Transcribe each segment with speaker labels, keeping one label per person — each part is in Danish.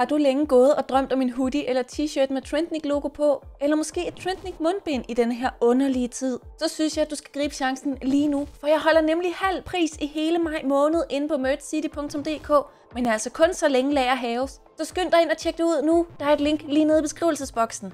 Speaker 1: Har du længe gået og drømt om en hoodie eller t-shirt med Trendnik logo på, eller måske et Trendnik mundbind i den her underlige tid, så synes jeg, at du skal gribe chancen lige nu, for jeg holder nemlig halv pris i hele maj måned inde på merchcity.dk, men er altså kun så længe lager haves. Så skynd dig ind og tjek det ud nu, der er et link lige nede i beskrivelsesboksen.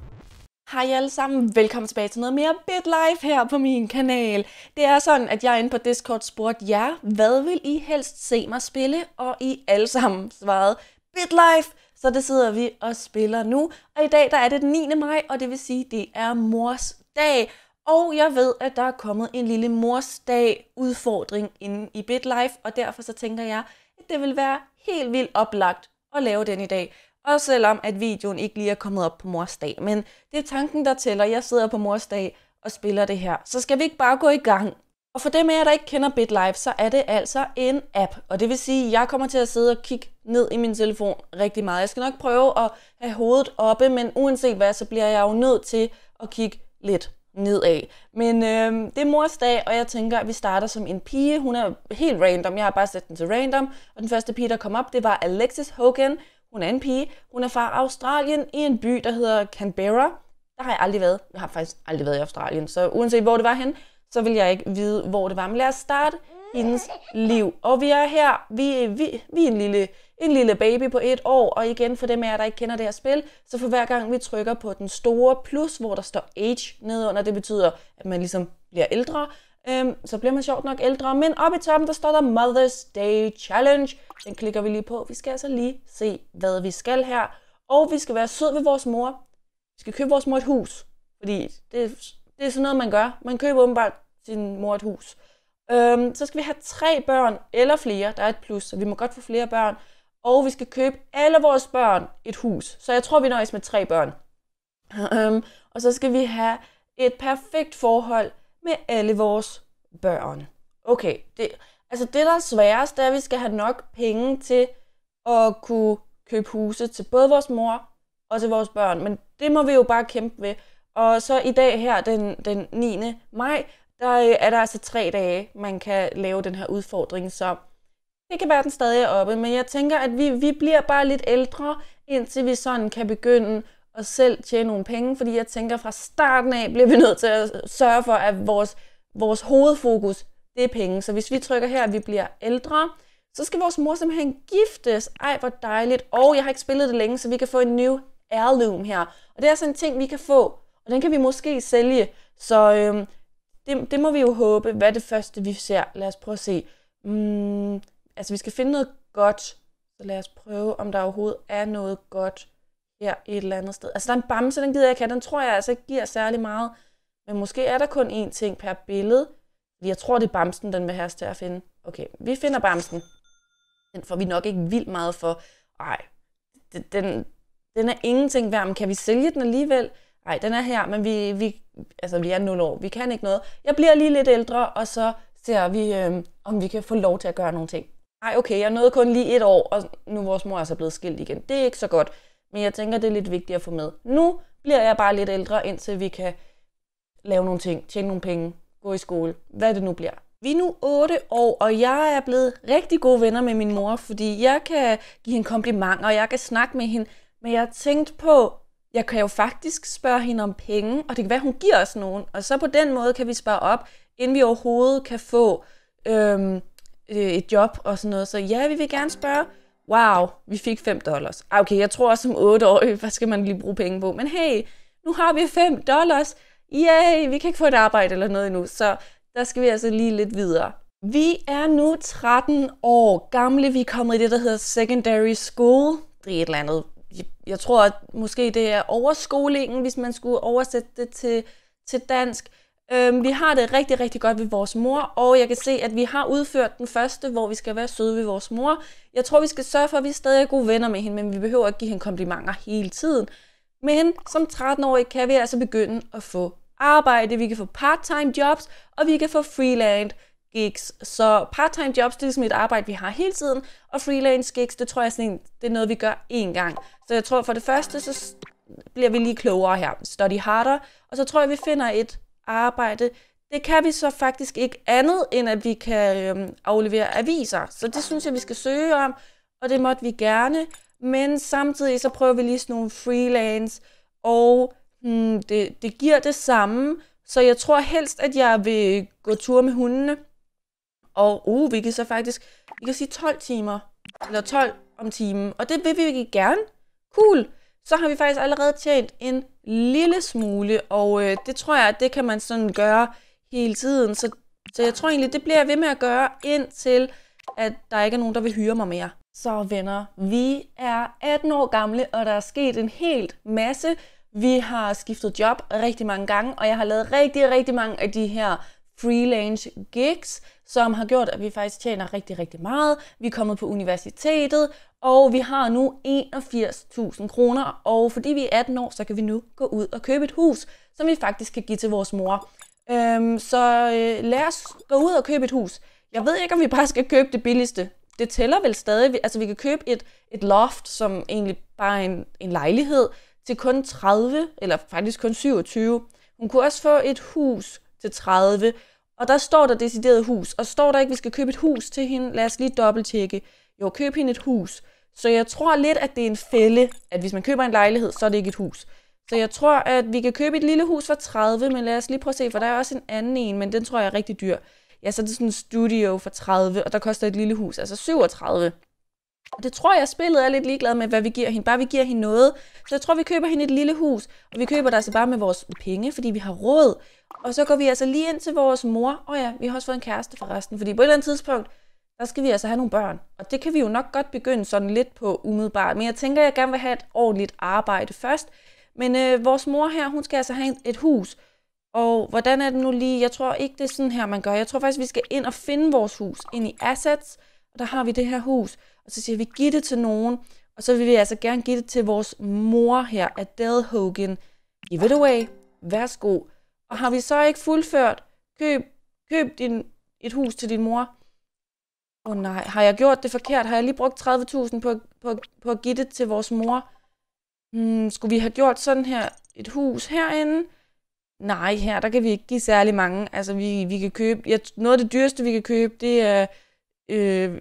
Speaker 1: Hej alle sammen, velkommen tilbage til noget mere BitLife her på min kanal. Det er sådan, at jeg inde på Discord spurgte jer, hvad vil I helst se mig spille, og I alle sammen svarede BitLife. Så det sidder vi og spiller nu. Og i dag der er det den 9. maj, og det vil sige, det er mors dag. Og jeg ved, at der er kommet en lille morsdag udfordring inde i BitLife, og derfor så tænker jeg, at det vil være helt vildt oplagt at lave den i dag. Også selvom, at videoen ikke lige er kommet op på morsdag. Men det er tanken, der tæller. Jeg sidder på morsdag og spiller det her. Så skal vi ikke bare gå i gang? Og for dem af jer, der ikke kender BitLife, så er det altså en app. Og det vil sige, at jeg kommer til at sidde og kigge ned i min telefon rigtig meget. Jeg skal nok prøve at have hovedet oppe, men uanset hvad, så bliver jeg jo nødt til at kigge lidt nedad. Men øh, det er mors dag, og jeg tænker, at vi starter som en pige. Hun er helt random. Jeg har bare sat den til random. Og den første pige, der kom op, det var Alexis Hogan. Hun er en pige. Hun er fra Australien i en by, der hedder Canberra. Der har jeg aldrig været. Jeg har faktisk aldrig været i Australien, så uanset hvor det var henne, så vil jeg ikke vide, hvor det var. Men lad os starte hendes liv. Og vi er her, vi, vi, vi er en lille, en lille baby på et år, og igen for dem af jer, der ikke kender det her spil, så for hver gang vi trykker på den store plus, hvor der står age nedenunder, det betyder, at man ligesom bliver ældre, øhm, så bliver man sjovt nok ældre. Men oppe i toppen, der står der Mother's Day Challenge. Den klikker vi lige på. Vi skal altså lige se, hvad vi skal her. Og vi skal være sød ved vores mor. Vi skal købe vores mor et hus, fordi det det er sådan noget, man gør. Man køber åbenbart sin mor et hus. Øhm, så skal vi have tre børn eller flere. Der er et plus, så vi må godt få flere børn. Og vi skal købe alle vores børn et hus. Så jeg tror, vi nøjes med tre børn. Øhm, og så skal vi have et perfekt forhold med alle vores børn. Okay, det, altså det, der er sværest, det er, at vi skal have nok penge til at kunne købe huse til både vores mor og til vores børn. Men det må vi jo bare kæmpe ved. Og så i dag her, den, den 9. maj, der øh, er der altså tre dage, man kan lave den her udfordring. Så det kan være, den stadig er oppe, men jeg tænker, at vi, vi bliver bare lidt ældre, indtil vi sådan kan begynde at selv tjene nogle penge, fordi jeg tænker, fra starten af bliver vi nødt til at sørge for, at vores, vores hovedfokus, det er penge. Så hvis vi trykker her, at vi bliver ældre, så skal vores mor simpelthen giftes. Ej, hvor dejligt. Og jeg har ikke spillet det længe, så vi kan få en ny heirloom her. Og det er sådan en ting, vi kan få og den kan vi måske sælge, så øhm, det, det må vi jo håbe, hvad det første vi ser. Lad os prøve at se. Mm, altså vi skal finde noget godt, så lad os prøve, om der overhovedet er noget godt her et eller andet sted. Altså der er en bamse, den gider jeg ikke have. Den tror jeg altså ikke giver særlig meget. Men måske er der kun én ting per billede. Jeg tror, det er bamsen, den vil have os til at finde. Okay, vi finder bamsen. Den får vi nok ikke vildt meget for. Ej, den, den er ingenting værd, men kan vi sælge den alligevel? nej, den er her, men vi, vi, altså, vi er 0 år, vi kan ikke noget. Jeg bliver lige lidt ældre, og så ser vi, øh, om vi kan få lov til at gøre nogle ting. Nej, okay, jeg nåede kun lige et år, og nu vores mor er så altså blevet skilt igen. Det er ikke så godt, men jeg tænker, det er lidt vigtigt at få med. Nu bliver jeg bare lidt ældre, indtil vi kan lave nogle ting, tjene nogle penge, gå i skole, hvad det nu bliver. Vi er nu 8 år, og jeg er blevet rigtig gode venner med min mor, fordi jeg kan give hende komplimenter, og jeg kan snakke med hende. Men jeg tænkte på, jeg kan jo faktisk spørge hende om penge, og det kan være, hun giver os nogen. Og så på den måde kan vi spare op, inden vi overhovedet kan få øhm, øh, et job og sådan noget. Så ja, vi vil gerne spørge, wow, vi fik 5 dollars. Ah, okay, jeg tror også som 8 år, hvad skal man lige bruge penge på? Men hey, nu har vi 5 dollars. Yay, vi kan ikke få et arbejde eller noget endnu. Så der skal vi altså lige lidt videre. Vi er nu 13 år gamle. Vi er kommet i det, der hedder secondary school. Det er et eller andet jeg, jeg tror, at måske det er overskolingen, hvis man skulle oversætte det til, til dansk. Øhm, vi har det rigtig, rigtig godt ved vores mor, og jeg kan se, at vi har udført den første, hvor vi skal være søde ved vores mor. Jeg tror, vi skal sørge for, at vi stadig er gode venner med hende, men vi behøver ikke give hende komplimenter hele tiden. Men som 13-årig kan vi altså begynde at få arbejde, vi kan få part-time jobs, og vi kan få freelance gigs. Så part-time jobs, det er ligesom et arbejde, vi har hele tiden, og freelance gigs, det tror jeg sådan, det er noget, vi gør én gang. Så jeg tror for det første, så bliver vi lige klogere her. Study harder. Og så tror jeg, vi finder et arbejde. Det kan vi så faktisk ikke andet, end at vi kan øhm, aflevere aviser. Så det synes jeg, vi skal søge om, og det måtte vi gerne. Men samtidig så prøver vi lige sådan nogle freelance, og hmm, det, det giver det samme. Så jeg tror helst, at jeg vil gå tur med hundene. Og uh, vi kan så faktisk, vi kan sige 12 timer, eller 12 om timen, og det vil vi ikke gerne. Cool. Så har vi faktisk allerede tjent en lille smule, og øh, det tror jeg, at det kan man sådan gøre hele tiden. Så, så jeg tror egentlig, det bliver jeg ved med at gøre, indtil at der ikke er nogen, der vil hyre mig mere. Så venner, vi er 18 år gamle, og der er sket en helt masse. Vi har skiftet job rigtig mange gange, og jeg har lavet rigtig, rigtig mange af de her freelance gigs, som har gjort, at vi faktisk tjener rigtig, rigtig meget. Vi er kommet på universitetet, og vi har nu 81.000 kroner, og fordi vi er 18 år, så kan vi nu gå ud og købe et hus, som vi faktisk kan give til vores mor. Øhm, så øh, lad os gå ud og købe et hus. Jeg ved ikke, om vi bare skal købe det billigste. Det tæller vel stadig. Altså, vi kan købe et, et loft, som egentlig bare er en, en lejlighed, til kun 30, eller faktisk kun 27. Hun kunne også få et hus, til 30. Og der står der decideret hus, og står der ikke, at vi skal købe et hus til hende? Lad os lige dobbelttjekke. Jo, køb hende et hus. Så jeg tror lidt, at det er en fælde, at hvis man køber en lejlighed, så er det ikke et hus. Så jeg tror, at vi kan købe et lille hus for 30, men lad os lige prøve at se, for der er også en anden en, men den tror jeg er rigtig dyr. Ja, så er det sådan en studio for 30, og der koster et lille hus, altså 37. Og det tror jeg, spillet er lidt ligeglad med, hvad vi giver hende. Bare vi giver hende noget. Så jeg tror, vi køber hende et lille hus. Og vi køber det altså bare med vores penge, fordi vi har råd. Og så går vi altså lige ind til vores mor. Og oh ja, vi har også fået en kæreste forresten. Fordi på et eller andet tidspunkt, der skal vi altså have nogle børn. Og det kan vi jo nok godt begynde sådan lidt på umiddelbart. Men jeg tænker, jeg gerne vil have et ordentligt arbejde først. Men øh, vores mor her, hun skal altså have et hus. Og hvordan er det nu lige? Jeg tror ikke, det er sådan her, man gør. Jeg tror faktisk, vi skal ind og finde vores hus. Ind i Assets. Og der har vi det her hus og så siger vi, giv det til nogen, og så vil vi altså gerne give det til vores mor her, Adele Hogan. Give it away. Værsgo. Og har vi så ikke fuldført, køb, køb din, et hus til din mor. Åh oh, nej, har jeg gjort det forkert? Har jeg lige brugt 30.000 på, på, på at give det til vores mor? Hmm, skulle vi have gjort sådan her et hus herinde? Nej, her der kan vi ikke give særlig mange. Altså vi, vi kan købe, Ja, noget af det dyreste vi kan købe, det er øh,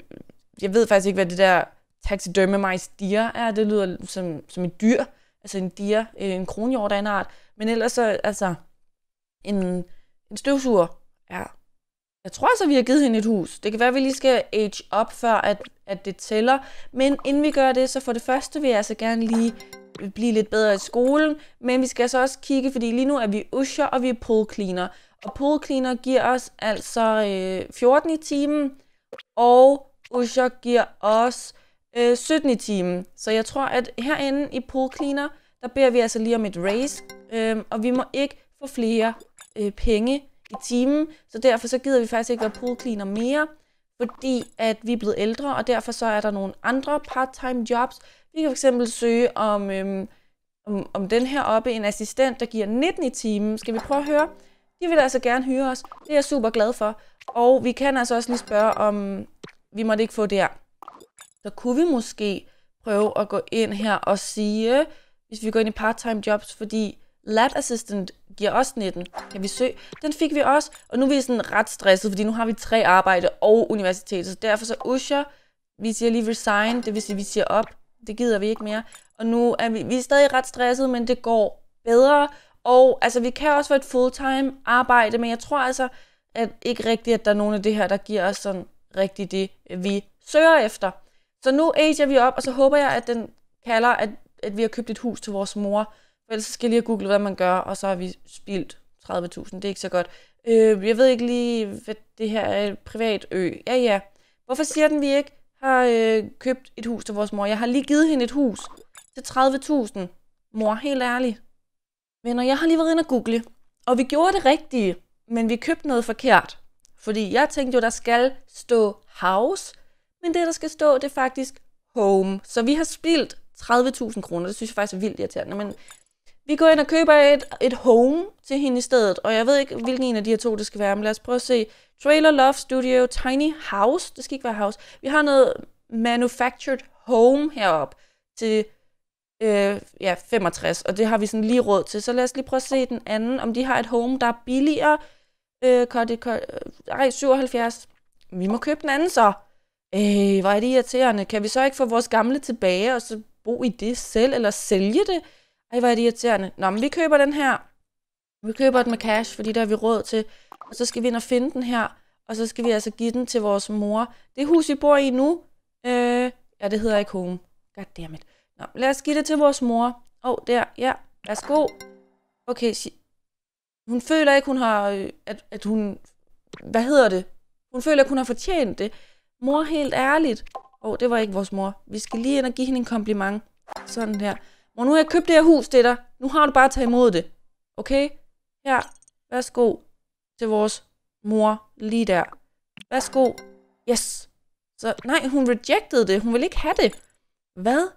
Speaker 1: jeg ved faktisk ikke, hvad det der taxidermamized deer er. Det lyder som, som et dyr, altså en deer, øh, en kronhjort af en art. Men ellers så, altså, en, en støvsuger er... Ja. Jeg tror så, vi har givet hende et hus. Det kan være, at vi lige skal age op, før at, at det tæller. Men inden vi gør det, så for det første vil jeg altså gerne lige blive lidt bedre i skolen. Men vi skal så også kigge, fordi lige nu er vi usher, og vi er pool cleaner. Og pool cleaner giver os altså øh, 14 i timen, og Usher giver os øh, 17 i timen. Så jeg tror, at herinde i pool cleaner, der beder vi altså lige om et raise, øh, og vi må ikke få flere øh, penge i timen, så derfor så gider vi faktisk ikke være pool cleaner mere, fordi at vi er blevet ældre, og derfor så er der nogle andre part-time jobs. Vi kan fx søge om, øhm, om, om den her oppe, en assistent, der giver 19 i timen. Skal vi prøve at høre? De vil altså gerne hyre os. Det er jeg super glad for. Og vi kan altså også lige spørge, om, vi måtte ikke få der. Så kunne vi måske prøve at gå ind her og sige, hvis vi går ind i part-time jobs, fordi lab assistant giver os 19. Kan vi søge? Den fik vi også, og nu er vi sådan ret stresset, fordi nu har vi tre arbejde og universitet, så derfor så usher, vi siger lige resign, det vil sige, vi siger op, det gider vi ikke mere. Og nu er vi, vi er stadig ret stresset, men det går bedre, og altså, vi kan også få et fulltime arbejde, men jeg tror altså, at ikke rigtigt, at der er nogen af det her, der giver os sådan rigtig det, øh, vi søger efter. Så nu ager vi op, og så håber jeg, at den kalder, at, at vi har købt et hus til vores mor. For ellers skal jeg lige have googlet, hvad man gør, og så har vi spildt 30.000. Det er ikke så godt. Øh, jeg ved ikke lige, hvad det her er et privat ø. Ja, ja. Hvorfor siger den, vi ikke har øh, købt et hus til vores mor? Jeg har lige givet hende et hus til 30.000. Mor, helt ærlig. Venner, jeg har lige været inde og google, og vi gjorde det rigtige, men vi købte noget forkert. Fordi jeg tænkte jo, der skal stå house, men det, der skal stå, det er faktisk home. Så vi har spildt 30.000 kroner. Det synes jeg faktisk er vildt irriterende. Men vi går ind og køber et, et home til hende i stedet, og jeg ved ikke, hvilken en af de her to, det skal være, men lad os prøve at se. Trailer Love Studio Tiny House. Det skal ikke være house. Vi har noget manufactured home herop til øh, ja, 65, og det har vi sådan lige råd til. Så lad os lige prøve at se den anden, om de har et home, der er billigere øh, øh, ej, 77. Vi må købe den anden så. Øh, hvor er det irriterende. Kan vi så ikke få vores gamle tilbage, og så bo i det selv, eller sælge det? Ej, hvor er det irriterende. Nå, men vi køber den her. Vi køber den med cash, fordi der har vi råd til. Og så skal vi ind og finde den her, og så skal vi altså give den til vores mor. Det hus, vi bor i nu, øh, ja, det hedder ikke home. Goddammit. Nå, lad os give det til vores mor. Åh, oh, der, ja. Værsgo. Okay, hun føler ikke, hun har, øh, at, at hun, hvad hedder det? Hun føler ikke, hun har fortjent det. Mor, helt ærligt. Åh, oh, det var ikke vores mor. Vi skal lige ind og give hende en kompliment. Sådan her. Mor, nu har jeg købt det her hus det der. Nu har du bare at tage imod det. Okay? Her. Værsgo til vores mor lige der. Værsgo. Yes. Så nej, hun rejected det. Hun vil ikke have det. Hvad?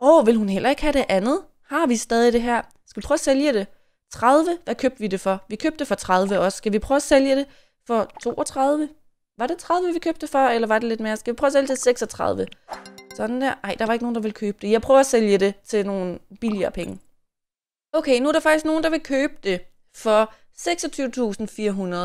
Speaker 1: Åh, oh, vil hun heller ikke have det andet? Har vi stadig det her? Skal vi prøve at sælge det? 30. Hvad købte vi det for? Vi købte det for 30 også. Skal vi prøve at sælge det for 32? Var det 30, vi købte det for, eller var det lidt mere? Skal vi prøve at sælge det til 36? Sådan der. Ej, der var ikke nogen, der ville købe det. Jeg prøver at sælge det til nogle billigere penge. Okay, nu er der faktisk nogen, der vil købe det for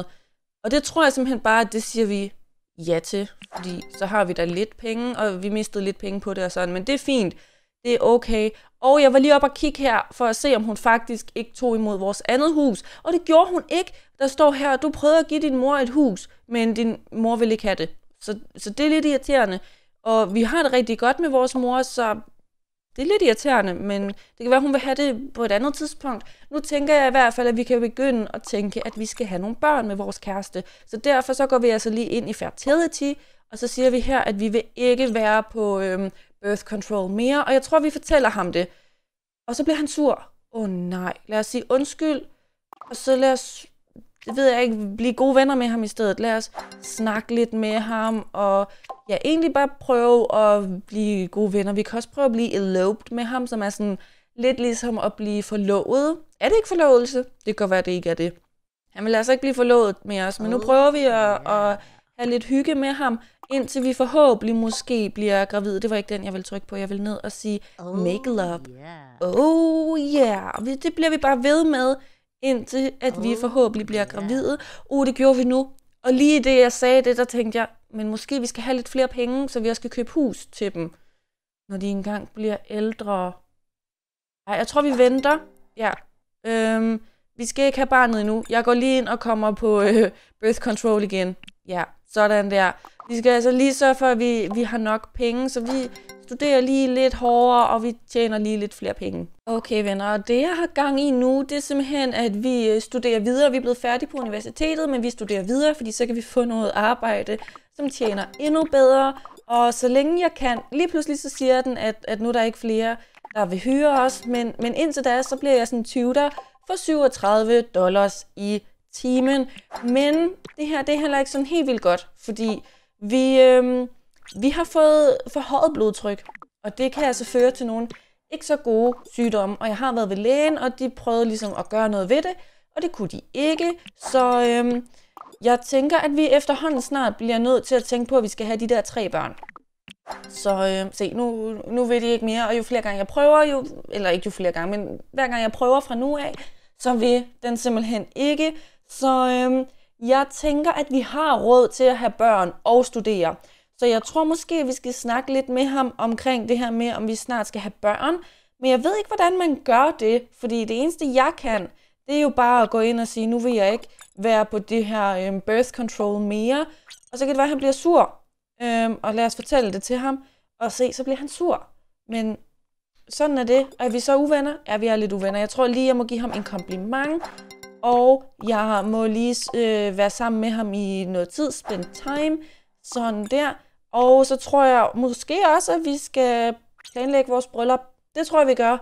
Speaker 1: 26.400. Og det tror jeg simpelthen bare, at det siger vi ja til. Fordi så har vi da lidt penge, og vi mistede lidt penge på det og sådan. Men det er fint. Det er okay. Og jeg var lige op og kigge her, for at se, om hun faktisk ikke tog imod vores andet hus. Og det gjorde hun ikke. Der står her, du prøvede at give din mor et hus, men din mor vil ikke have det. Så, så det er lidt irriterende. Og vi har det rigtig godt med vores mor, så det er lidt irriterende, men det kan være, hun vil have det på et andet tidspunkt. Nu tænker jeg i hvert fald, at vi kan begynde at tænke, at vi skal have nogle børn med vores kæreste. Så derfor så går vi altså lige ind i fertility, og så siger vi her, at vi vil ikke være på, øhm, birth control mere, og jeg tror, vi fortæller ham det. Og så bliver han sur. Åh oh, nej, lad os sige undskyld, og så lad os, det ved jeg ikke, blive gode venner med ham i stedet. Lad os snakke lidt med ham, og ja, egentlig bare prøve at blive gode venner. Vi kan også prøve at blive eloped med ham, som er sådan lidt ligesom at blive forlovet. Er det ikke forlovelse? Det kan være, det ikke er det. Han vil altså ikke blive forlovet med os, men nu prøver vi at, at have lidt hygge med ham, indtil vi forhåbentlig måske bliver gravide. Det var ikke den, jeg ville trykke på. Jeg vil ned og sige oh, make love. Yeah. Oh yeah. Det bliver vi bare ved med, indtil at oh, vi forhåbentlig bliver gravide. Yeah. Oh, uh, det gjorde vi nu. Og lige det, jeg sagde det, der tænkte jeg, men måske vi skal have lidt flere penge, så vi også skal købe hus til dem, når de engang bliver ældre. Nej, jeg tror, vi venter. Ja. Øhm, vi skal ikke have barnet endnu. Jeg går lige ind og kommer på øh, birth control igen. Ja, sådan der. Vi skal altså lige sørge for, at vi, vi har nok penge, så vi studerer lige lidt hårdere, og vi tjener lige lidt flere penge. Okay venner, og det jeg har gang i nu, det er simpelthen, at vi øh, studerer videre. Vi er blevet færdige på universitetet, men vi studerer videre, fordi så kan vi få noget arbejde, som tjener endnu bedre. Og så længe jeg kan, lige pludselig så siger den, at, at nu er der ikke flere, der vil hyre os, men, men indtil da, så bliver jeg sådan 20 der for 37 dollars i timen. Men det her, det er heller ikke sådan helt vildt godt, fordi vi, øhm, vi har fået forhøjet blodtryk, og det kan altså føre til nogle ikke så gode sygdomme. Og jeg har været ved lægen, og de prøvede ligesom at gøre noget ved det, og det kunne de ikke. Så øhm, jeg tænker, at vi efterhånden snart bliver nødt til at tænke på, at vi skal have de der tre børn. Så øh, se, nu, nu ved de ikke mere, og jo flere gange jeg prøver, jo, eller ikke jo flere gange, men hver gang jeg prøver fra nu af, så vil den simpelthen ikke. Så øh, jeg tænker, at vi har råd til at have børn og studere. Så jeg tror måske, at vi skal snakke lidt med ham omkring det her med, om vi snart skal have børn. Men jeg ved ikke, hvordan man gør det, fordi det eneste, jeg kan, det er jo bare at gå ind og sige, nu vil jeg ikke være på det her øhm, birth control mere. Og så kan det være, at han bliver sur. Øhm, og lad os fortælle det til ham. Og se, så bliver han sur. Men sådan er det. Er vi så uvenner? Ja, vi er lidt uvenner. Jeg tror lige, jeg må give ham en kompliment. Og jeg må lige øh, være sammen med ham i noget tid, spend time, sådan der. Og så tror jeg måske også, at vi skal planlægge vores bryllup. Det tror jeg, vi gør.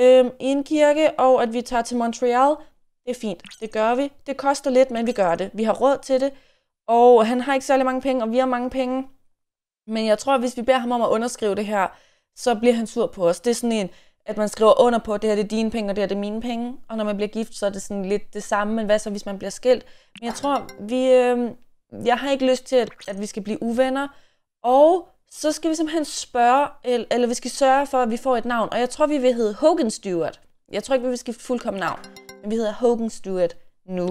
Speaker 1: Øh, I en kirke, og at vi tager til Montreal. Det er fint, det gør vi. Det koster lidt, men vi gør det. Vi har råd til det. Og han har ikke særlig mange penge, og vi har mange penge. Men jeg tror, at hvis vi beder ham om at underskrive det her, så bliver han sur på os. Det er sådan en, at man skriver under på, at det her det er dine penge, og det her det er mine penge. Og når man bliver gift, så er det sådan lidt det samme, men hvad så, hvis man bliver skilt? Men jeg tror, vi, øh, jeg har ikke lyst til, at, at vi skal blive uvenner. Og så skal vi simpelthen spørge, eller, eller vi skal sørge for, at vi får et navn. Og jeg tror, vi vil hedde Hogan Stewart. Jeg tror ikke, vi vil skifte fuldkommen navn, men vi hedder Hogan Stewart nu.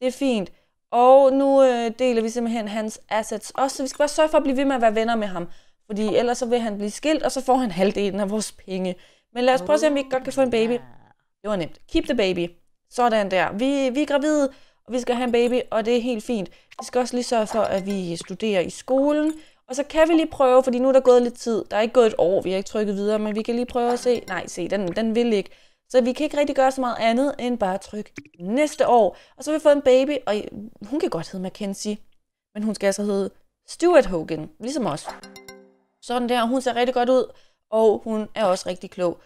Speaker 1: Det er fint. Og nu øh, deler vi simpelthen hans assets også, så vi skal bare sørge for at blive ved med at være venner med ham. Fordi ellers så vil han blive skilt, og så får han halvdelen af vores penge. Men lad os prøve at se, om vi ikke godt kan få en baby. Det var nemt. Keep the baby. Sådan der. Vi, vi er gravide, og vi skal have en baby, og det er helt fint. Vi skal også lige sørge for, at vi studerer i skolen. Og så kan vi lige prøve, fordi nu er der gået lidt tid. Der er ikke gået et år, vi har ikke trykket videre, men vi kan lige prøve at se. Nej, se, den, den vil ikke. Så vi kan ikke rigtig gøre så meget andet, end bare trykke næste år. Og så har vi fået en baby, og hun kan godt hedde Mackenzie. Men hun skal altså hedde Stuart Hogan, ligesom os. Sådan der, hun ser rigtig godt ud og hun er også rigtig klog.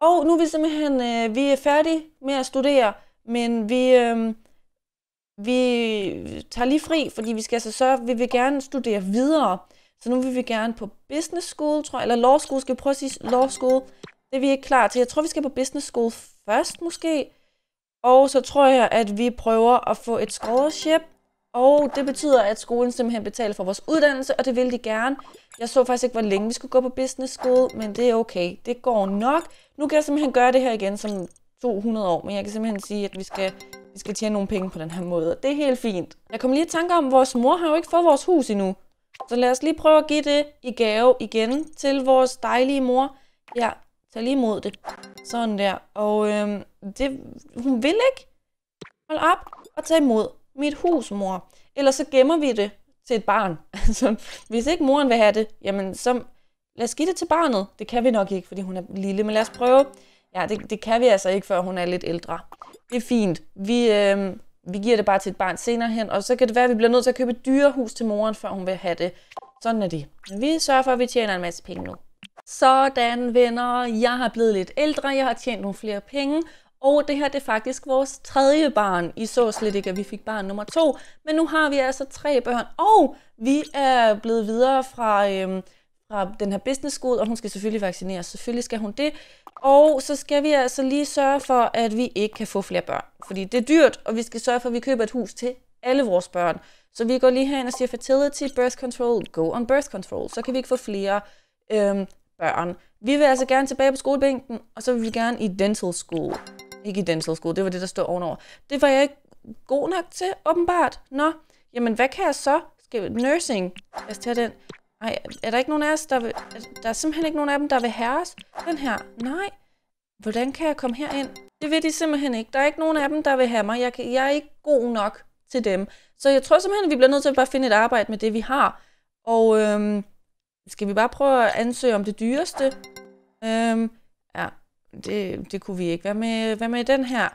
Speaker 1: Og nu er vi simpelthen øh, vi er færdige med at studere, men vi, øh, vi tager lige fri, fordi vi skal altså sørge, vi vil gerne studere videre. Så nu vil vi gerne på business school, tror jeg, eller law school, skal vi prøve at sige law school. Det er vi ikke klar til. Jeg tror, vi skal på business school først, måske. Og så tror jeg, at vi prøver at få et scholarship. Og det betyder, at skolen simpelthen betaler for vores uddannelse, og det vil de gerne. Jeg så faktisk ikke, hvor længe vi skulle gå på business school, men det er okay. Det går nok. Nu kan jeg simpelthen gøre det her igen som 200 år, men jeg kan simpelthen sige, at vi skal, vi skal tjene nogle penge på den her måde. Det er helt fint. Jeg kom lige i tanke om, at vores mor har jo ikke fået vores hus endnu. Så lad os lige prøve at give det i gave igen til vores dejlige mor. Ja, tag lige imod det. Sådan der. Og øhm, det, hun vil ikke Hold op og tage imod mit hus, mor. Eller så gemmer vi det til et barn. Altså, hvis ikke moren vil have det, jamen så lad os give det til barnet. Det kan vi nok ikke, fordi hun er lille, men lad os prøve. Ja, det, det kan vi altså ikke, før hun er lidt ældre. Det er fint. Vi, øh, vi giver det bare til et barn senere hen, og så kan det være, at vi bliver nødt til at købe et dyrehus til moren, før hun vil have det. Sådan er det. Vi sørger for, at vi tjener en masse penge nu. Sådan venner, jeg har blevet lidt ældre, jeg har tjent nogle flere penge, og det her det er faktisk vores tredje barn. I så slet ikke, at vi fik barn nummer to, men nu har vi altså tre børn, og vi er blevet videre fra, øhm, fra den her business school, og hun skal selvfølgelig vaccineres. Selvfølgelig skal hun det. Og så skal vi altså lige sørge for, at vi ikke kan få flere børn, fordi det er dyrt, og vi skal sørge for, at vi køber et hus til alle vores børn. Så vi går lige herind og siger fertility, birth control, go on birth control. Så kan vi ikke få flere øhm, børn. Vi vil altså gerne tilbage på skolebænken, og så vil vi gerne i dental school ikke i dental school, det var det, der stod ovenover. Det var jeg ikke god nok til, åbenbart. Nå, jamen hvad kan jeg så? Skal nursing? Lad os tage den. Ej, er der ikke nogen af os, der vil... Der er simpelthen ikke nogen af dem, der vil os. Den her. Nej. Hvordan kan jeg komme herind? Det vil de simpelthen ikke. Der er ikke nogen af dem, der vil have mig. Jeg, kan, jeg er ikke god nok til dem. Så jeg tror simpelthen, at vi bliver nødt til at bare finde et arbejde med det, vi har. Og øhm, skal vi bare prøve at ansøge om det dyreste? Øhm, ja, det, det kunne vi ikke. Hvad med, hvad med den her?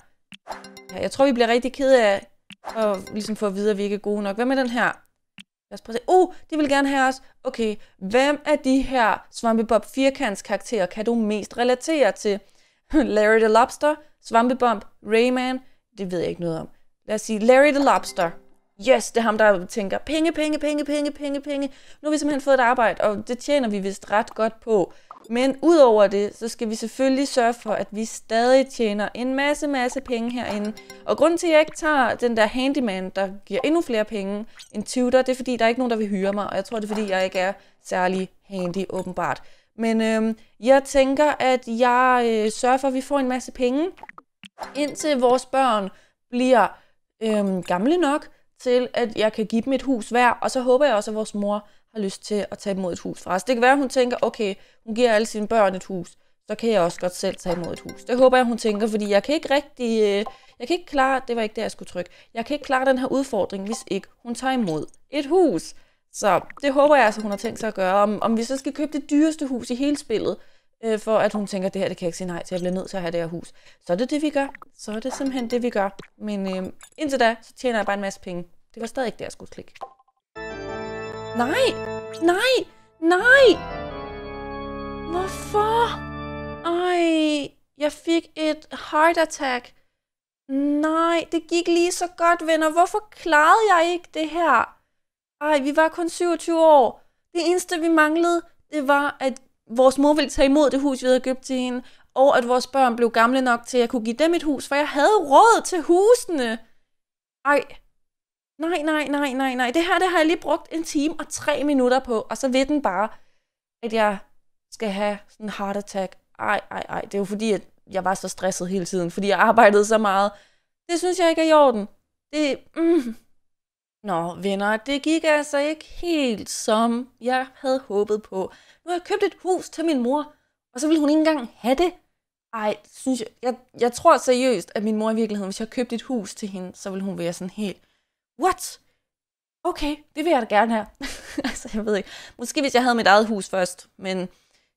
Speaker 1: Jeg tror, vi bliver rigtig kede af at ligesom få at vide, at vi ikke er gode nok. Hvad med den her? Lad os prøve at se. Uh, de vil gerne have os. Okay, hvem af de her Svampebob firkantskarakterer kan du mest relatere til? Larry the Lobster, Svampebob, Rayman? Det ved jeg ikke noget om. Lad os sige Larry the Lobster. Yes, det er ham, der tænker, penge, penge, penge, penge, penge, penge. Nu har vi simpelthen fået et arbejde, og det tjener vi vist ret godt på. Men udover det, så skal vi selvfølgelig sørge for, at vi stadig tjener en masse, masse penge herinde. Og grund til, at jeg ikke tager den der handyman, der giver endnu flere penge end tutor, det er fordi, der er ikke nogen, der vil hyre mig. Og jeg tror, det er fordi, jeg ikke er særlig handy, åbenbart. Men øhm, jeg tænker, at jeg øh, sørger for, at vi får en masse penge, indtil vores børn bliver øhm, gamle nok til, at jeg kan give dem et hus hver. Og så håber jeg også, at vores mor har lyst til at tage imod et hus fra os. Det kan være, at hun tænker, okay, hun giver alle sine børn et hus, så kan jeg også godt selv tage imod et hus. Det håber jeg, hun tænker, fordi jeg kan ikke rigtig, øh, jeg kan ikke klare, det var ikke det, jeg skulle trykke, jeg kan ikke klare den her udfordring, hvis ikke hun tager imod et hus. Så det håber jeg altså, hun har tænkt sig at gøre. Om, om vi så skal købe det dyreste hus i hele spillet, øh, for at hun tænker, det her det kan jeg ikke sige nej til, jeg bliver nødt til at have det her hus. Så er det det, vi gør. Så er det simpelthen det, vi gør. Men øh, indtil da, så tjener jeg bare en masse penge. Det var stadig ikke det, jeg skulle klikke. Nej! Nej! Nej! Hvorfor? Ej, jeg fik et heart attack. Nej, det gik lige så godt, venner. Hvorfor klarede jeg ikke det her? Ej, vi var kun 27 år. Det eneste, vi manglede, det var, at vores mor ville tage imod det hus, vi havde købt til hende, og at vores børn blev gamle nok til, at jeg kunne give dem et hus, for jeg havde råd til husene. Ej, nej, nej, nej, nej, nej, det her det har jeg lige brugt en time og tre minutter på, og så ved den bare, at jeg skal have sådan en heart attack. Ej, ej, ej, det er jo fordi, at jeg var så stresset hele tiden, fordi jeg arbejdede så meget. Det synes jeg ikke er i orden. Det, mm. Nå, venner, det gik altså ikke helt som jeg havde håbet på. Nu har jeg købt et hus til min mor, og så ville hun ikke engang have det. Ej, synes jeg, jeg, jeg tror seriøst, at min mor i virkeligheden, hvis jeg købte et hus til hende, så ville hun være sådan helt, what? Okay, det vil jeg da gerne have. altså, jeg ved ikke. Måske hvis jeg havde mit eget hus først, men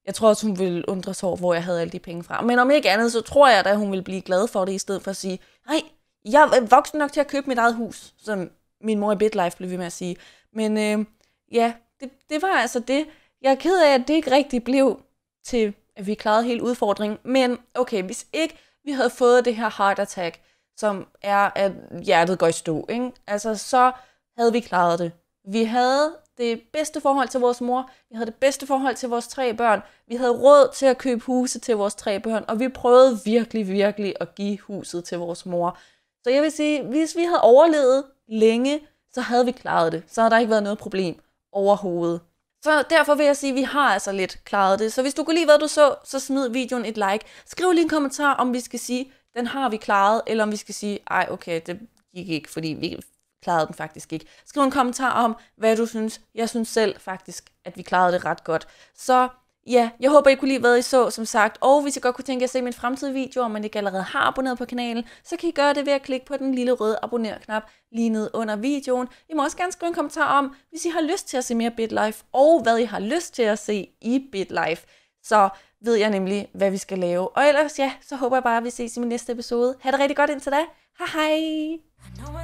Speaker 1: jeg tror også, hun ville undre sig over, hvor jeg havde alle de penge fra. Men om ikke andet, så tror jeg da, hun ville blive glad for det, i stedet for at sige, nej, jeg er voksen nok til at købe mit eget hus, som min mor i BitLife blev ved med at sige. Men øh, ja, det, det var altså det. Jeg er ked af, at det ikke rigtig blev til, at vi klarede hele udfordringen. Men okay, hvis ikke vi havde fået det her heart attack, som er, at hjertet går i stå, ikke? Altså, så havde vi klaret det. Vi havde det bedste forhold til vores mor, vi havde det bedste forhold til vores tre børn, vi havde råd til at købe huse til vores tre børn, og vi prøvede virkelig, virkelig at give huset til vores mor. Så jeg vil sige, hvis vi havde overlevet længe, så havde vi klaret det. Så havde der ikke været noget problem overhovedet. Så derfor vil jeg sige, at vi har altså lidt klaret det. Så hvis du kunne lide, hvad du så, så smid videoen et like. Skriv lige en kommentar, om vi skal sige den har vi klaret, eller om vi skal sige, ej okay, det gik ikke, fordi vi klarede den faktisk ikke. Skriv en kommentar om, hvad du synes. Jeg synes selv faktisk, at vi klarede det ret godt. Så ja, jeg håber, I kunne lide, hvad I så, som sagt. Og hvis I godt kunne tænke jer at se min fremtidige video, om man ikke allerede har abonneret på kanalen, så kan I gøre det ved at klikke på den lille røde abonner-knap lige nede under videoen. I må også gerne skrive en kommentar om, hvis I har lyst til at se mere BitLife, og hvad I har lyst til at se i BitLife. Så ved jeg nemlig, hvad vi skal lave. Og ellers, ja, så håber jeg bare, at vi ses i min næste episode. Ha' det rigtig godt indtil da. Hej hej!